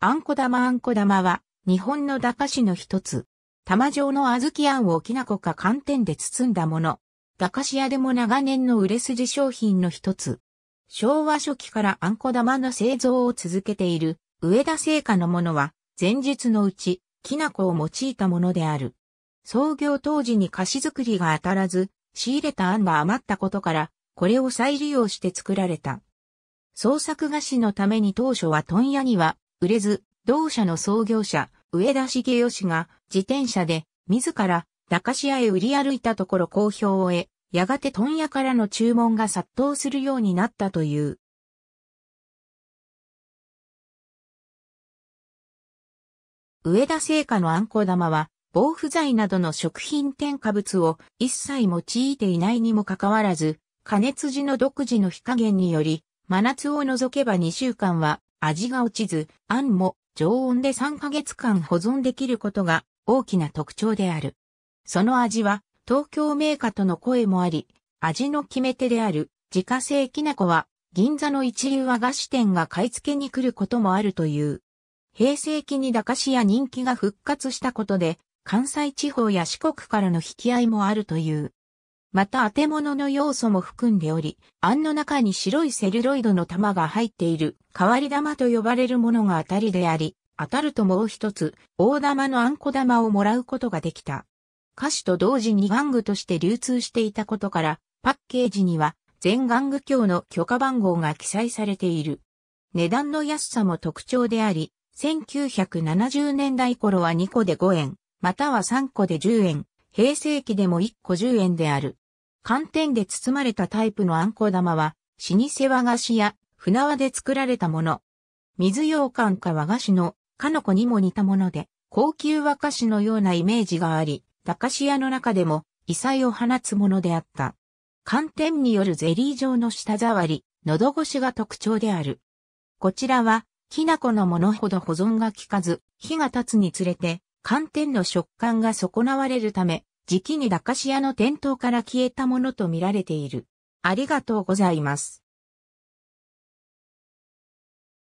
あんこ玉あんこ玉は、日本の駄菓子の一つ。玉状の小豆あんをきな粉か寒天で包んだもの。駄菓子屋でも長年の売れ筋商品の一つ。昭和初期からあんこ玉の製造を続けている、上田製菓のものは、前日のうち、きな粉を用いたものである。創業当時に菓子作りが当たらず、仕入れたあんが余ったことから、これを再利用して作られた。創作菓子のために当初は問屋には、売れず、同社の創業者、上田茂義が自転車で自ら駄菓子屋へ売り歩いたところ好評を得、やがて問屋からの注文が殺到するようになったという。上田製菓のあんこ玉は、防腐剤などの食品添加物を一切用いていないにもかかわらず、加熱時の独自の火加減により、真夏を除けば2週間は味が落ちず、あんも常温で3ヶ月間保存できることが大きな特徴である。その味は東京メーカーとの声もあり、味の決め手である自家製きな粉は銀座の一流和菓子店が買い付けに来ることもあるという。平成期に駄菓子屋人気が復活したことで、関西地方や四国からの引き合いもあるという。また当て物の要素も含んでおり、案の中に白いセルロイドの玉が入っている、変わり玉と呼ばれるものが当たりであり、当たるともう一つ、大玉のあんこ玉をもらうことができた。歌詞と同時に玩具として流通していたことから、パッケージには全玩具協の許可番号が記載されている。値段の安さも特徴であり、1970年代頃は2個で5円、または3個で10円、平成期でも1個10円である。寒天で包まれたタイプのあんこ玉は、老舗和菓子や船輪で作られたもの。水羊羹か和菓子のかのこにも似たもので、高級和菓子のようなイメージがあり、駄菓子屋の中でも異彩を放つものであった。寒天によるゼリー状の舌触り、喉越しが特徴である。こちらは、きな粉のものほど保存が効かず、火が経つにつれて、寒天の食感が損なわれるため、時期に駄菓子屋の店頭から消えたものとみられている。ありがとうございます。